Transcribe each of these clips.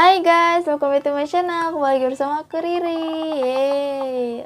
Hai guys, welcome back to my channel. Kembali bersama aku Riri.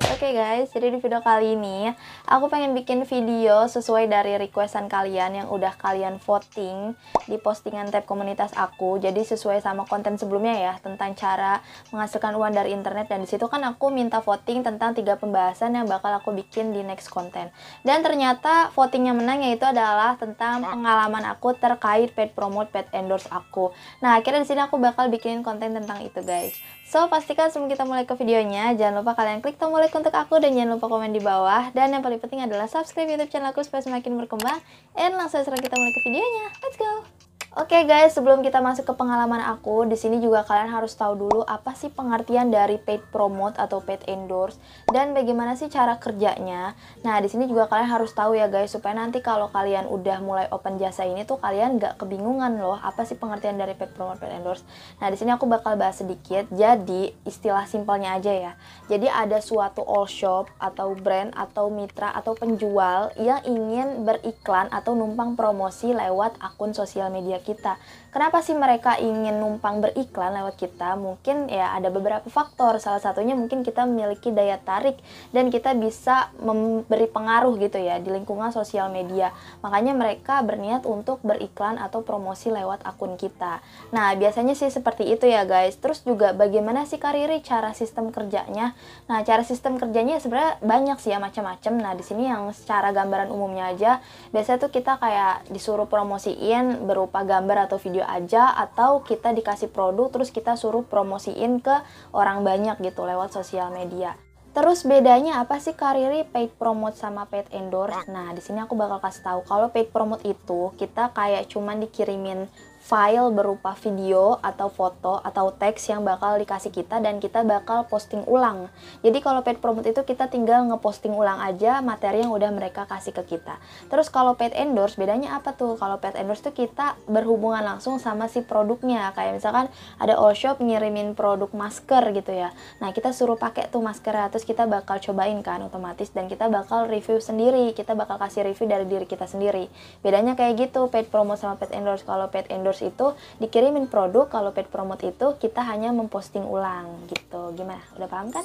Oke okay guys, jadi di video kali ini aku pengen bikin video sesuai dari requestan kalian yang udah kalian voting di postingan tab komunitas aku. Jadi sesuai sama konten sebelumnya ya tentang cara menghasilkan uang dari internet dan disitu kan aku minta voting tentang tiga pembahasan yang bakal aku bikin di next konten. Dan ternyata voting yang menang yaitu adalah tentang pengalaman aku terkait paid promote, paid endorse aku. Nah akhirnya di sini aku bakal bikin konten tentang itu guys. So, pastikan sebelum kita mulai ke videonya, jangan lupa kalian klik tombol like untuk aku dan jangan lupa komen di bawah. Dan yang paling penting adalah subscribe YouTube channel aku supaya semakin berkembang. And langsung saja kita mulai ke videonya. Let's go! Oke okay guys, sebelum kita masuk ke pengalaman aku, di sini juga kalian harus tahu dulu apa sih pengertian dari paid promote atau paid endorse dan bagaimana sih cara kerjanya. Nah, di sini juga kalian harus tahu ya guys supaya nanti kalau kalian udah mulai open jasa ini tuh kalian nggak kebingungan loh apa sih pengertian dari paid promote paid endorse. Nah, di sini aku bakal bahas sedikit. Jadi, istilah simpelnya aja ya. Jadi ada suatu all shop atau brand atau mitra atau penjual yang ingin beriklan atau numpang promosi lewat akun sosial media kita. Kenapa sih mereka ingin numpang beriklan lewat kita? Mungkin ya ada beberapa faktor. Salah satunya mungkin kita memiliki daya tarik dan kita bisa memberi pengaruh gitu ya di lingkungan sosial media. Makanya mereka berniat untuk beriklan atau promosi lewat akun kita. Nah, biasanya sih seperti itu ya guys. Terus juga bagaimana sih kariri cara sistem kerjanya? Nah, cara sistem kerjanya ya sebenarnya banyak sih ya macam-macam. Nah, di sini yang secara gambaran umumnya aja biasanya tuh kita kayak disuruh promosiin berupa gambar atau video aja atau kita dikasih produk terus kita suruh promosiin ke orang banyak gitu lewat sosial media. Terus bedanya apa sih Kariri paid promote sama paid endorse? Nah, di sini aku bakal kasih tahu kalau paid promote itu kita kayak cuman dikirimin file berupa video atau foto atau teks yang bakal dikasih kita dan kita bakal posting ulang. Jadi kalau paid promote itu kita tinggal ngeposting ulang aja materi yang udah mereka kasih ke kita. Terus kalau paid endorse bedanya apa tuh? Kalau paid endorse tuh kita berhubungan langsung sama si produknya. Kayak misalkan ada all shop ngirimin produk masker gitu ya. Nah, kita suruh pakai tuh masker terus kita bakal cobain kan otomatis dan kita bakal review sendiri. Kita bakal kasih review dari diri kita sendiri. Bedanya kayak gitu paid promote sama paid endorse. Kalau paid endorse followers itu dikirimin produk, kalau paid promote itu kita hanya memposting ulang gitu. Gimana? Udah paham kan?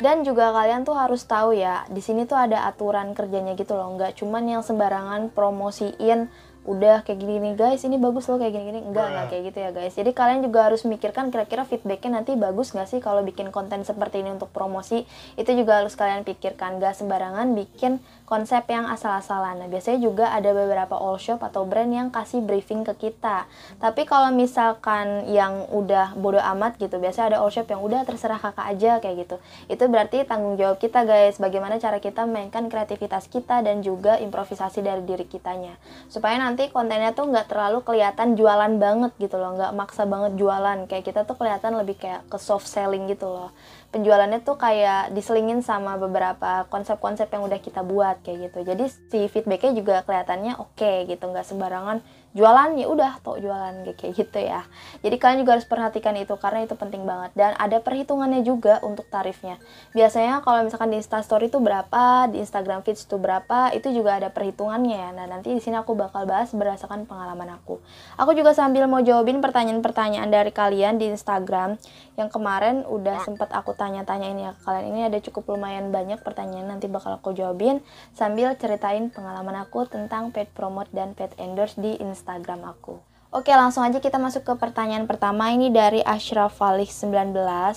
Dan juga kalian tuh harus tahu ya, di sini tuh ada aturan kerjanya gitu loh, nggak cuman yang sembarangan promosiin udah kayak gini nih guys ini bagus loh kayak gini gini enggak enggak nah. kayak gitu ya guys jadi kalian juga harus mikirkan kira-kira feedbacknya nanti bagus nggak sih kalau bikin konten seperti ini untuk promosi itu juga harus kalian pikirkan gak sembarangan bikin konsep yang asal-asalan. Nah, biasanya juga ada beberapa all shop atau brand yang kasih briefing ke kita. Tapi kalau misalkan yang udah bodo amat gitu, biasanya ada all shop yang udah terserah kakak aja kayak gitu. Itu berarti tanggung jawab kita guys, bagaimana cara kita mainkan kreativitas kita dan juga improvisasi dari diri kitanya. Supaya nanti kontennya tuh nggak terlalu kelihatan jualan banget gitu loh, nggak maksa banget jualan. Kayak kita tuh kelihatan lebih kayak ke soft selling gitu loh penjualannya tuh kayak diselingin sama beberapa konsep-konsep yang udah kita buat kayak gitu jadi si feedbacknya juga kelihatannya oke okay, gitu nggak sembarangan jualan ya udah tok jualan kayak gitu ya jadi kalian juga harus perhatikan itu karena itu penting banget dan ada perhitungannya juga untuk tarifnya biasanya kalau misalkan di instastory itu berapa di instagram feeds itu berapa itu juga ada perhitungannya ya nah nanti di sini aku bakal bahas berdasarkan pengalaman aku aku juga sambil mau jawabin pertanyaan-pertanyaan dari kalian di instagram yang kemarin udah ya. sempat aku tanya tanya ini ya kalian ini ada cukup lumayan banyak pertanyaan nanti bakal aku jawabin sambil ceritain pengalaman aku tentang paid promote dan paid endorse di Instagram Instagram aku. Oke, langsung aja kita masuk ke pertanyaan pertama. Ini dari Ashraf 19.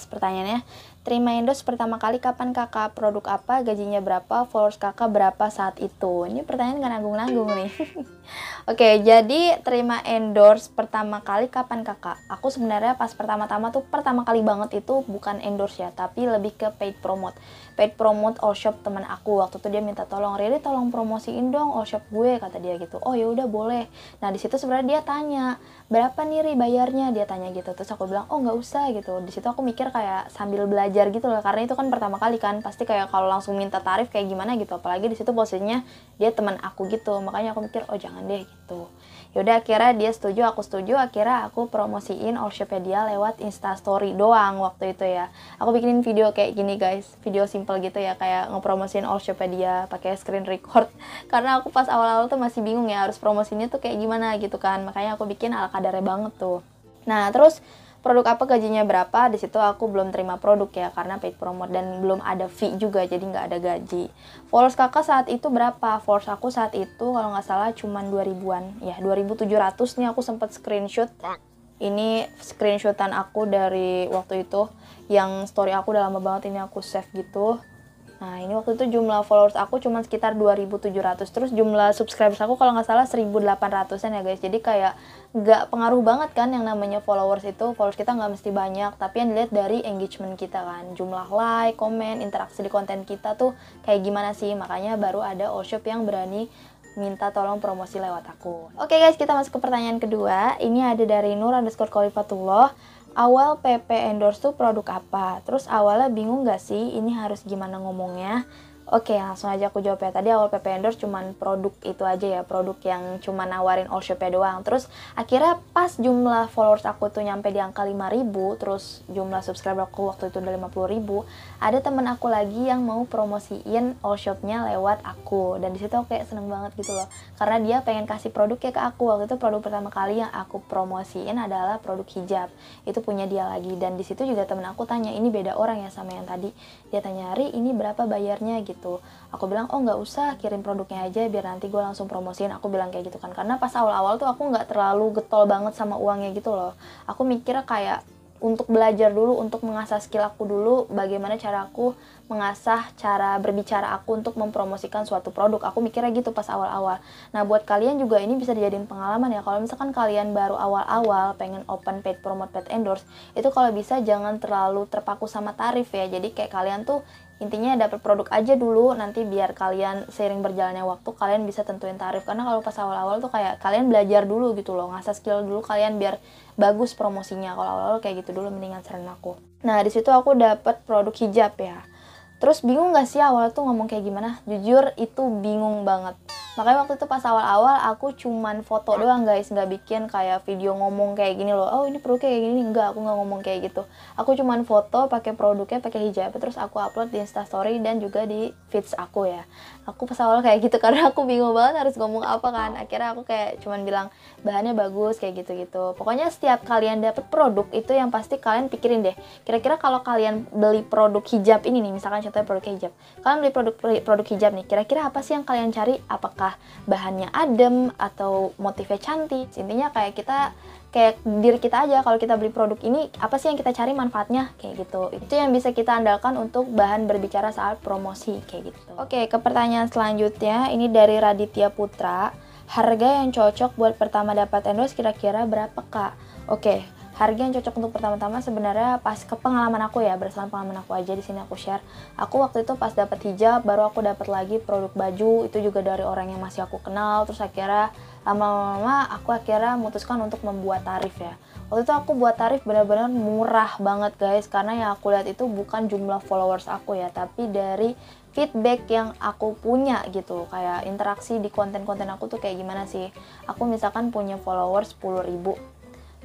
Pertanyaannya, Terima endorse pertama kali kapan kakak, produk apa, gajinya berapa, followers kakak berapa saat itu? Ini pertanyaan gak nanggung-nanggung nih. Oke, jadi terima endorse pertama kali kapan kakak? Aku sebenarnya pas pertama-tama tuh pertama kali banget itu bukan endorse ya, tapi lebih ke paid promote. Paid promote all shop teman aku waktu itu dia minta tolong, Riri tolong promosiin dong all shop gue kata dia gitu. Oh ya udah boleh. Nah di situ sebenarnya dia tanya berapa nih Riri bayarnya? Dia tanya gitu. Terus aku bilang oh nggak usah gitu. Di situ aku mikir kayak sambil belajar belajar gitu loh karena itu kan pertama kali kan pasti kayak kalau langsung minta tarif kayak gimana gitu apalagi di situ posisinya dia teman aku gitu makanya aku mikir oh jangan deh gitu yaudah akhirnya dia setuju aku setuju akhirnya aku promosiin Orshopedia lewat instastory doang waktu itu ya aku bikinin video kayak gini guys video simple gitu ya kayak ngepromosiin Orshopedia pakai screen record karena aku pas awal-awal tuh masih bingung ya harus promosinya tuh kayak gimana gitu kan makanya aku bikin ala kadarnya banget tuh nah terus produk apa gajinya berapa di situ aku belum terima produk ya karena paid promote dan belum ada fee juga jadi nggak ada gaji followers kakak saat itu berapa followers aku saat itu kalau nggak salah cuma 2000-an ya 2700 nih aku sempat screenshot ini screenshotan aku dari waktu itu yang story aku udah lama banget ini aku save gitu Nah ini waktu itu jumlah followers aku cuma sekitar 2.700 terus jumlah subscribers aku kalau nggak salah 1.800an ya guys jadi kayak nggak pengaruh banget kan yang namanya followers itu followers kita nggak mesti banyak tapi yang dilihat dari engagement kita kan jumlah like, komen, interaksi di konten kita tuh kayak gimana sih makanya baru ada all yang berani minta tolong promosi lewat aku. Oke okay guys, kita masuk ke pertanyaan kedua. Ini ada dari Nur underscore Khalifatullah awal PP endorse tuh produk apa? Terus awalnya bingung gak sih ini harus gimana ngomongnya? Oke, langsung aja aku jawab ya. Tadi awal PP Endorse cuman produk itu aja ya, produk yang cuman nawarin all shop ya doang. Terus akhirnya pas jumlah followers aku tuh nyampe di angka 5000, terus jumlah subscriber aku waktu itu udah 50000, ada temen aku lagi yang mau promosiin all shopnya lewat aku. Dan disitu aku kayak seneng banget gitu loh. Karena dia pengen kasih produknya ke aku. Waktu itu produk pertama kali yang aku promosiin adalah produk hijab. Itu punya dia lagi. Dan disitu juga temen aku tanya, ini beda orang ya sama yang tadi. Dia tanya, Ri ini berapa bayarnya gitu gitu aku bilang oh nggak usah kirim produknya aja biar nanti gue langsung promosiin aku bilang kayak gitu kan karena pas awal-awal tuh aku nggak terlalu getol banget sama uangnya gitu loh aku mikir kayak untuk belajar dulu untuk mengasah skill aku dulu bagaimana cara aku mengasah cara berbicara aku untuk mempromosikan suatu produk aku mikirnya gitu pas awal-awal nah buat kalian juga ini bisa dijadiin pengalaman ya kalau misalkan kalian baru awal-awal pengen open paid promote paid endorse itu kalau bisa jangan terlalu terpaku sama tarif ya jadi kayak kalian tuh intinya dapat produk aja dulu nanti biar kalian sering berjalannya waktu kalian bisa tentuin tarif karena kalau pas awal-awal tuh kayak kalian belajar dulu gitu loh ngasah skill dulu kalian biar bagus promosinya kalau awal-awal kayak gitu dulu mendingan saran aku nah di situ aku dapat produk hijab ya terus bingung gak sih awal tuh ngomong kayak gimana jujur itu bingung banget makanya waktu itu pas awal-awal aku cuman foto doang guys nggak bikin kayak video ngomong kayak gini loh oh ini perlu kayak gini enggak aku nggak ngomong kayak gitu aku cuman foto pakai produknya pakai hijab terus aku upload di instastory dan juga di feeds aku ya aku pas awal kayak gitu karena aku bingung banget harus ngomong apa kan akhirnya aku kayak cuman bilang bahannya bagus kayak gitu-gitu pokoknya setiap kalian dapet produk itu yang pasti kalian pikirin deh kira-kira kalau kalian beli produk hijab ini nih misalkan contohnya produk hijab kalian beli produk produk hijab nih kira-kira apa sih yang kalian cari apakah bahannya adem atau motifnya cantik intinya kayak kita kayak diri kita aja kalau kita beli produk ini apa sih yang kita cari manfaatnya kayak gitu itu yang bisa kita andalkan untuk bahan berbicara saat promosi kayak gitu oke ke pertanyaan selanjutnya ini dari Raditya Putra harga yang cocok buat pertama dapat endorse kira-kira berapa kak oke harga yang cocok untuk pertama-tama sebenarnya pas ke pengalaman aku ya berdasarkan pengalaman aku aja di sini aku share aku waktu itu pas dapat hijab baru aku dapat lagi produk baju itu juga dari orang yang masih aku kenal terus akhirnya lama-lama aku akhirnya memutuskan untuk membuat tarif ya waktu itu aku buat tarif benar-benar murah banget guys karena yang aku lihat itu bukan jumlah followers aku ya tapi dari feedback yang aku punya gitu kayak interaksi di konten-konten aku tuh kayak gimana sih aku misalkan punya followers 10 ribu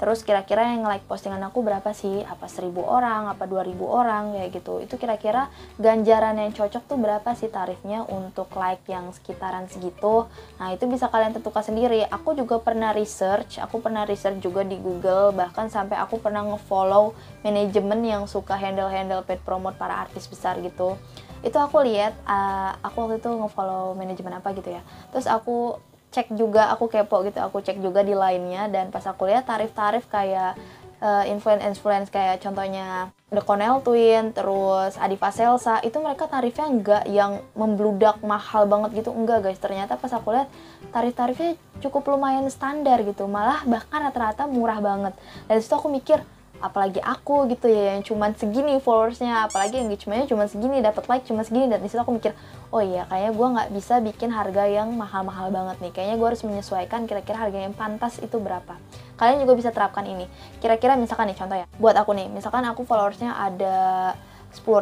terus kira-kira yang like postingan aku berapa sih apa 1000 orang apa 2000 orang kayak gitu itu kira-kira ganjaran yang cocok tuh berapa sih tarifnya untuk like yang sekitaran segitu nah itu bisa kalian tentukan sendiri aku juga pernah research aku pernah research juga di Google bahkan sampai aku pernah ngefollow manajemen yang suka handle-handle paid promote para artis besar gitu itu aku lihat uh, aku waktu itu ngefollow manajemen apa gitu ya terus aku cek juga aku kepo gitu aku cek juga di lainnya dan pas aku lihat tarif-tarif kayak uh, eh, influence-influence kayak contohnya The Cornell Twin terus Adi Selsa itu mereka tarifnya enggak yang membludak mahal banget gitu enggak guys ternyata pas aku lihat tarif-tarifnya cukup lumayan standar gitu malah bahkan rata-rata murah banget dan situ aku mikir apalagi aku gitu ya yang cuman segini followersnya apalagi engagementnya cuman segini dapat like cuma segini dan disitu aku mikir oh iya kayaknya gue nggak bisa bikin harga yang mahal-mahal banget nih kayaknya gue harus menyesuaikan kira-kira harga yang pantas itu berapa kalian juga bisa terapkan ini kira-kira misalkan nih contoh ya buat aku nih misalkan aku followersnya ada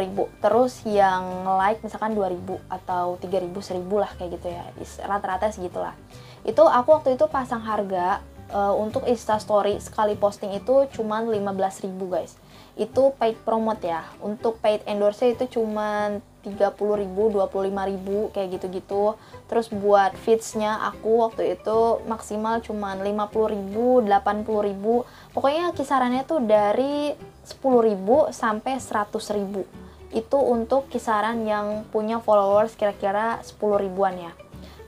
ribu, terus yang like misalkan ribu atau 3.000 1.000 lah kayak gitu ya rata-rata segitulah itu aku waktu itu pasang harga uh, untuk Story sekali posting itu cuma 15.000 guys itu paid promote ya untuk paid endorse itu cuma 30.000, ribu, kayak gitu-gitu terus buat fitsnya aku waktu itu maksimal cuman 50.000, 80.000. pokoknya kisarannya tuh dari 10.000 sampai 100.000. itu untuk kisaran yang punya followers kira-kira 10 ribuan ya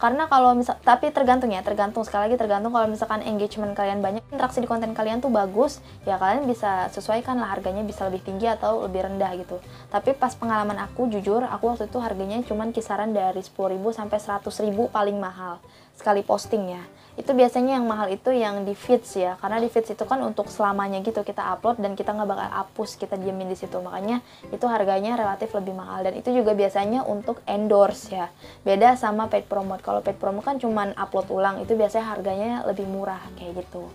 karena kalau misal tapi tergantung ya tergantung sekali lagi tergantung kalau misalkan engagement kalian banyak interaksi di konten kalian tuh bagus ya kalian bisa sesuaikan lah harganya bisa lebih tinggi atau lebih rendah gitu tapi pas pengalaman aku jujur aku waktu itu harganya cuman kisaran dari 10.000 sampai 100.000 paling mahal sekali posting ya itu biasanya yang mahal itu yang di feeds ya karena di feeds itu kan untuk selamanya gitu kita upload dan kita nggak bakal hapus kita diemin di situ makanya itu harganya relatif lebih mahal dan itu juga biasanya untuk endorse ya beda sama paid promote kalau paid promote kan cuman upload ulang itu biasanya harganya lebih murah kayak gitu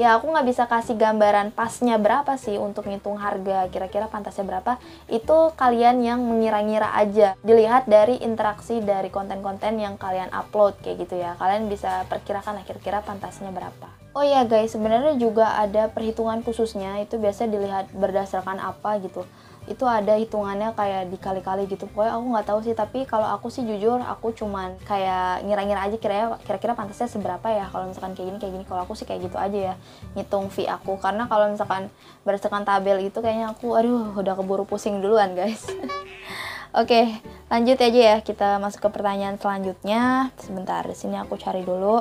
ya aku nggak bisa kasih gambaran pasnya berapa sih untuk ngitung harga kira-kira pantasnya berapa itu kalian yang mengira-ngira aja dilihat dari interaksi dari konten-konten yang kalian upload kayak gitu ya kalian bisa perkirakan kira-kira pantasnya berapa Oh ya guys, sebenarnya juga ada perhitungan khususnya itu biasa dilihat berdasarkan apa gitu itu ada hitungannya kayak dikali-kali gitu pokoknya aku nggak tahu sih tapi kalau aku sih jujur aku cuman kayak ngira-ngira aja kira kira-kira kira pantasnya seberapa ya kalau misalkan kayak gini kayak gini kalau aku sih kayak gitu aja ya ngitung fee aku karena kalau misalkan berdasarkan tabel itu kayaknya aku aduh udah keburu pusing duluan guys oke lanjut aja ya kita masuk ke pertanyaan selanjutnya sebentar di sini aku cari dulu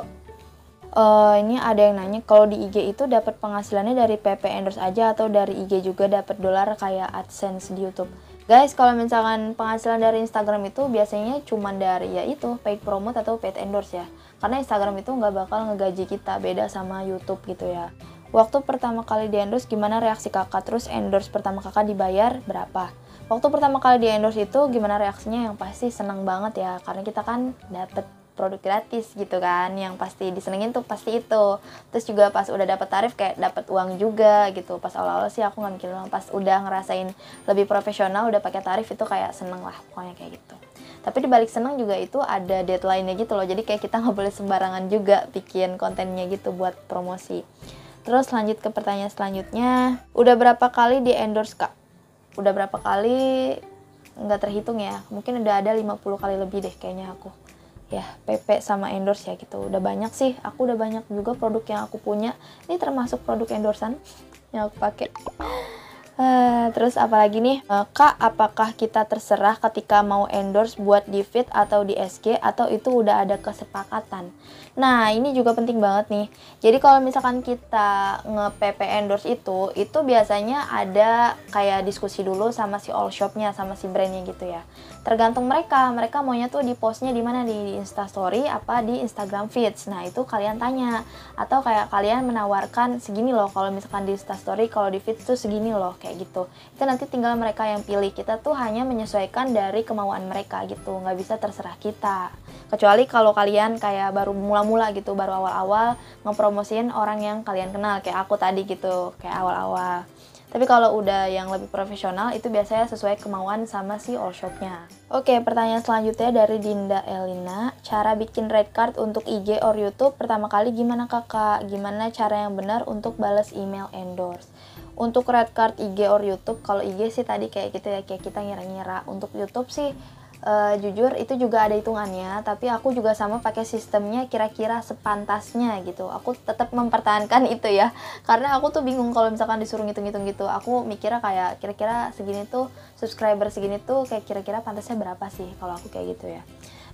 uh, ini ada yang nanya kalau di IG itu dapat penghasilannya dari PP endorse aja atau dari IG juga dapat dolar kayak AdSense di YouTube. Guys, kalau misalkan penghasilan dari Instagram itu biasanya cuma dari ya itu paid promote atau paid endorse ya. Karena Instagram itu nggak bakal ngegaji kita beda sama YouTube gitu ya. Waktu pertama kali di endorse gimana reaksi kakak? Terus endorse pertama kakak dibayar berapa? Waktu pertama kali di endorse itu gimana reaksinya? Yang pasti seneng banget ya karena kita kan dapet produk gratis gitu kan yang pasti disenengin tuh pasti itu terus juga pas udah dapet tarif kayak dapet uang juga gitu pas awal-awal sih aku nggak mikir uang pas udah ngerasain lebih profesional udah pakai tarif itu kayak seneng lah pokoknya kayak gitu tapi dibalik seneng juga itu ada deadline-nya gitu loh jadi kayak kita nggak boleh sembarangan juga bikin kontennya gitu buat promosi terus lanjut ke pertanyaan selanjutnya udah berapa kali di endorse kak udah berapa kali nggak terhitung ya mungkin udah ada 50 kali lebih deh kayaknya aku ya PP sama endorse ya gitu udah banyak sih aku udah banyak juga produk yang aku punya ini termasuk produk endorsan yang aku pakai uh, terus apalagi nih uh, kak apakah kita terserah ketika mau endorse buat di fit atau di SG atau itu udah ada kesepakatan nah ini juga penting banget nih jadi kalau misalkan kita nge PP endorse itu itu biasanya ada kayak diskusi dulu sama si all shopnya sama si brandnya gitu ya tergantung mereka mereka maunya tuh di postnya di mana di, Insta Story apa di instagram feeds nah itu kalian tanya atau kayak kalian menawarkan segini loh kalau misalkan di Insta Story, kalau di feeds tuh segini loh kayak gitu itu nanti tinggal mereka yang pilih kita tuh hanya menyesuaikan dari kemauan mereka gitu nggak bisa terserah kita kecuali kalau kalian kayak baru mula-mula gitu baru awal-awal ngepromosin orang yang kalian kenal kayak aku tadi gitu kayak awal-awal tapi kalau udah yang lebih profesional itu biasanya sesuai kemauan sama si all shopnya. Oke, pertanyaan selanjutnya dari Dinda Elina. Cara bikin red card untuk IG or YouTube pertama kali gimana kakak? Gimana cara yang benar untuk balas email endorse? Untuk red card IG or YouTube, kalau IG sih tadi kayak gitu ya, kayak kita ngira-ngira. Untuk YouTube sih uh, jujur itu juga ada hitungannya tapi aku juga sama pakai sistemnya kira-kira sepantasnya gitu aku tetap mempertahankan itu ya karena aku tuh bingung kalau misalkan disuruh ngitung-ngitung gitu aku mikirnya kayak kira-kira segini tuh subscriber segini tuh kayak kira-kira pantasnya berapa sih kalau aku kayak gitu ya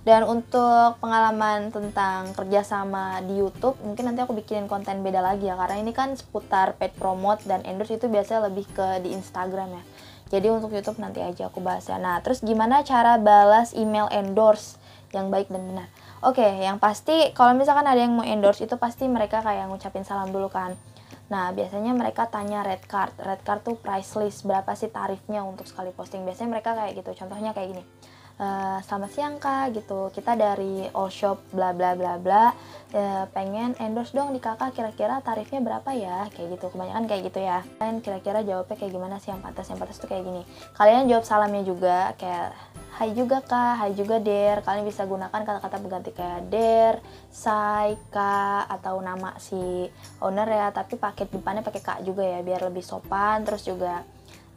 dan untuk pengalaman tentang kerjasama di YouTube, mungkin nanti aku bikinin konten beda lagi ya, karena ini kan seputar paid promote dan endorse itu biasanya lebih ke di Instagram ya. Jadi untuk YouTube nanti aja aku bahas ya. Nah, terus gimana cara balas email endorse yang baik dan benar? Oke, okay, yang pasti kalau misalkan ada yang mau endorse itu pasti mereka kayak ngucapin salam dulu kan. Nah, biasanya mereka tanya red card. Red card tuh price list, berapa sih tarifnya untuk sekali posting. Biasanya mereka kayak gitu. Contohnya kayak gini. Eh, selamat siang kak gitu kita dari all shop bla bla bla bla uh, pengen endorse dong di kakak kira-kira tarifnya berapa ya kayak gitu kebanyakan kayak gitu ya dan kira-kira jawabnya kayak gimana sih yang pantas yang pantas tuh kayak gini kalian jawab salamnya juga kayak Hai juga kak, hai juga der. Kalian bisa gunakan kata-kata pengganti kayak der, say, kak, atau nama si owner ya. Tapi paket depannya pakai kak juga ya, biar lebih sopan. Terus juga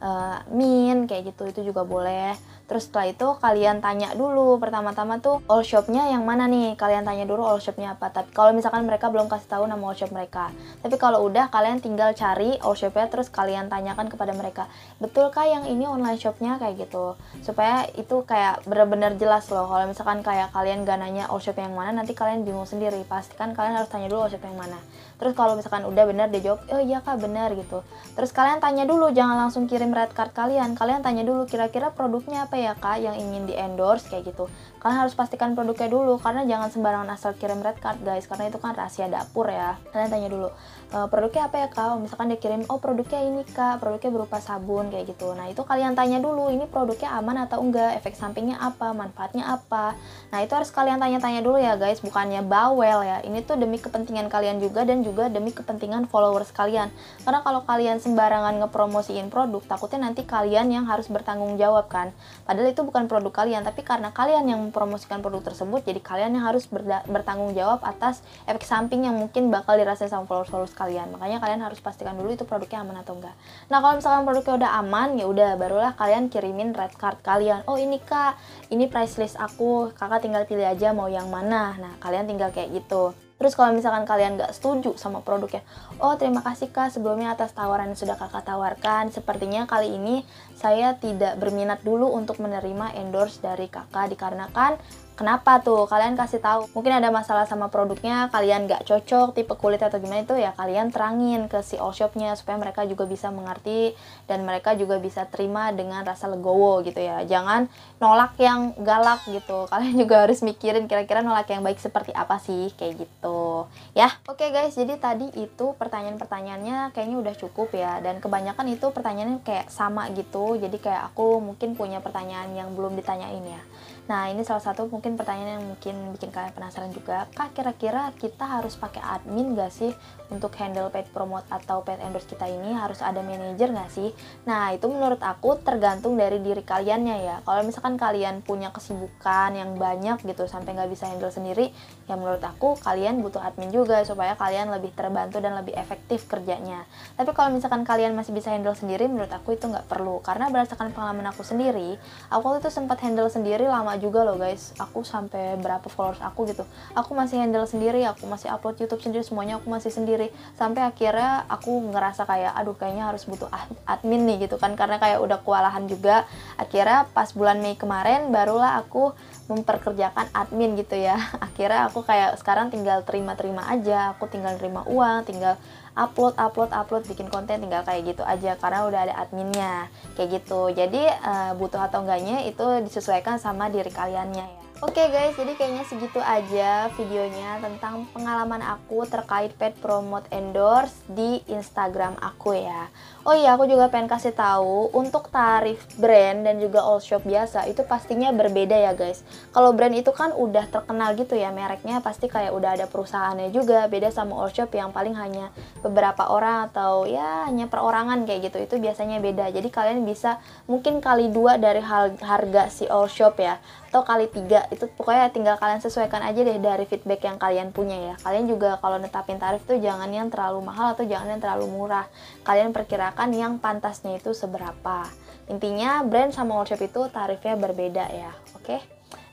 uh, eh, min kayak gitu itu juga boleh terus setelah itu kalian tanya dulu pertama-tama tuh all shopnya yang mana nih kalian tanya dulu all shopnya apa tapi kalau misalkan mereka belum kasih tahu nama all shop mereka tapi kalau udah kalian tinggal cari all shopnya terus kalian tanyakan kepada mereka betulkah yang ini online shopnya kayak gitu supaya itu kayak bener-bener jelas loh kalau misalkan kayak kalian gak nanya all shop yang mana nanti kalian bingung sendiri pastikan kalian harus tanya dulu all shop yang mana terus kalau misalkan udah bener dia jawab oh iya kak bener gitu terus kalian tanya dulu jangan langsung kirim red card kalian kalian tanya dulu kira-kira produknya apa ya kak yang ingin di endorse kayak gitu kalian harus pastikan produknya dulu karena jangan sembarangan asal kirim red card guys karena itu kan rahasia dapur ya kalian tanya dulu Eh, produknya apa ya kak misalkan dia kirim oh produknya ini kak produknya berupa sabun kayak gitu nah itu kalian tanya dulu ini produknya aman atau enggak efek sampingnya apa manfaatnya apa nah itu harus kalian tanya-tanya dulu ya guys bukannya bawel ya ini tuh demi kepentingan kalian juga dan juga demi kepentingan followers kalian karena kalau kalian sembarangan ngepromosiin produk takutnya nanti kalian yang harus bertanggung jawab kan padahal itu bukan produk kalian tapi karena kalian yang mempromosikan produk tersebut jadi kalian yang harus bertanggung jawab atas efek samping yang mungkin bakal dirasain sama followers-followers kalian makanya kalian harus pastikan dulu itu produknya aman atau enggak nah kalau misalkan produknya udah aman ya udah barulah kalian kirimin red card kalian oh ini kak ini price list aku kakak tinggal pilih aja mau yang mana nah kalian tinggal kayak gitu Terus kalau misalkan kalian nggak setuju sama produknya, oh terima kasih kak sebelumnya atas tawaran yang sudah kakak tawarkan. Sepertinya kali ini saya tidak berminat dulu untuk menerima endorse dari kakak dikarenakan kenapa tuh kalian kasih tahu. Mungkin ada masalah sama produknya, kalian nggak cocok tipe kulit atau gimana itu ya kalian terangin ke si all shopnya supaya mereka juga bisa mengerti dan mereka juga bisa terima dengan rasa legowo gitu ya. Jangan nolak yang galak gitu. Kalian juga harus mikirin kira-kira nolak yang baik seperti apa sih kayak gitu gitu ya oke okay guys jadi tadi itu pertanyaan-pertanyaannya kayaknya udah cukup ya dan kebanyakan itu pertanyaannya kayak sama gitu jadi kayak aku mungkin punya pertanyaan yang belum ditanyain ya Nah, ini salah satu mungkin pertanyaan yang mungkin bikin kalian penasaran juga. Kak, kira-kira kita harus pakai admin gak sih untuk handle paid promote atau paid endorse kita ini? Harus ada manager gak sih? Nah, itu menurut aku tergantung dari diri kaliannya ya. Kalau misalkan kalian punya kesibukan yang banyak gitu sampai nggak bisa handle sendiri, ya menurut aku kalian butuh admin juga supaya kalian lebih terbantu dan lebih efektif kerjanya. Tapi kalau misalkan kalian masih bisa handle sendiri, menurut aku itu nggak perlu. Karena berdasarkan pengalaman aku sendiri, aku waktu itu sempat handle sendiri lama juga loh guys aku sampai berapa followers aku gitu aku masih handle sendiri aku masih upload YouTube sendiri semuanya aku masih sendiri sampai akhirnya aku ngerasa kayak aduh kayaknya harus butuh admin nih gitu kan karena kayak udah kewalahan juga akhirnya pas bulan Mei kemarin barulah aku memperkerjakan admin gitu ya akhirnya aku kayak sekarang tinggal terima-terima aja aku tinggal terima uang tinggal upload upload upload bikin konten tinggal kayak gitu aja karena udah ada adminnya kayak gitu jadi eh, butuh atau enggaknya itu disesuaikan sama diri kaliannya ya Oke okay guys, jadi kayaknya segitu aja videonya tentang pengalaman aku terkait pet promote endorse di Instagram aku ya. Oh iya, aku juga pengen kasih tahu untuk tarif brand dan juga all shop biasa itu pastinya berbeda ya guys. Kalau brand itu kan udah terkenal gitu ya mereknya pasti kayak udah ada perusahaannya juga, beda sama all shop yang paling hanya beberapa orang atau ya hanya perorangan kayak gitu. Itu biasanya beda. Jadi kalian bisa mungkin kali dua dari harga si all shop ya atau kali tiga itu pokoknya tinggal kalian sesuaikan aja deh dari feedback yang kalian punya ya kalian juga kalau netapin tarif tuh jangan yang terlalu mahal atau jangan yang terlalu murah kalian perkirakan yang pantasnya itu seberapa intinya brand sama workshop itu tarifnya berbeda ya oke okay?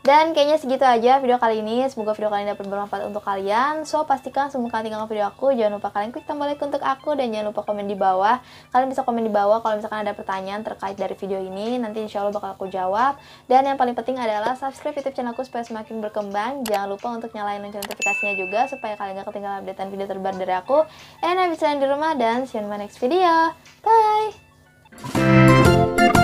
Dan kayaknya segitu aja video kali ini. Semoga video kali ini dapat bermanfaat untuk kalian. So, pastikan semoga kalian tinggalkan video aku, jangan lupa kalian klik tombol like untuk aku dan jangan lupa komen di bawah. Kalian bisa komen di bawah kalau misalkan ada pertanyaan terkait dari video ini. Nanti insya Allah bakal aku jawab. Dan yang paling penting adalah subscribe YouTube channel aku supaya semakin berkembang. Jangan lupa untuk nyalain lonceng notifikasinya juga supaya kalian gak ketinggalan updatean video terbaru dari aku. And I'll di rumah dan see you in my next video. Bye!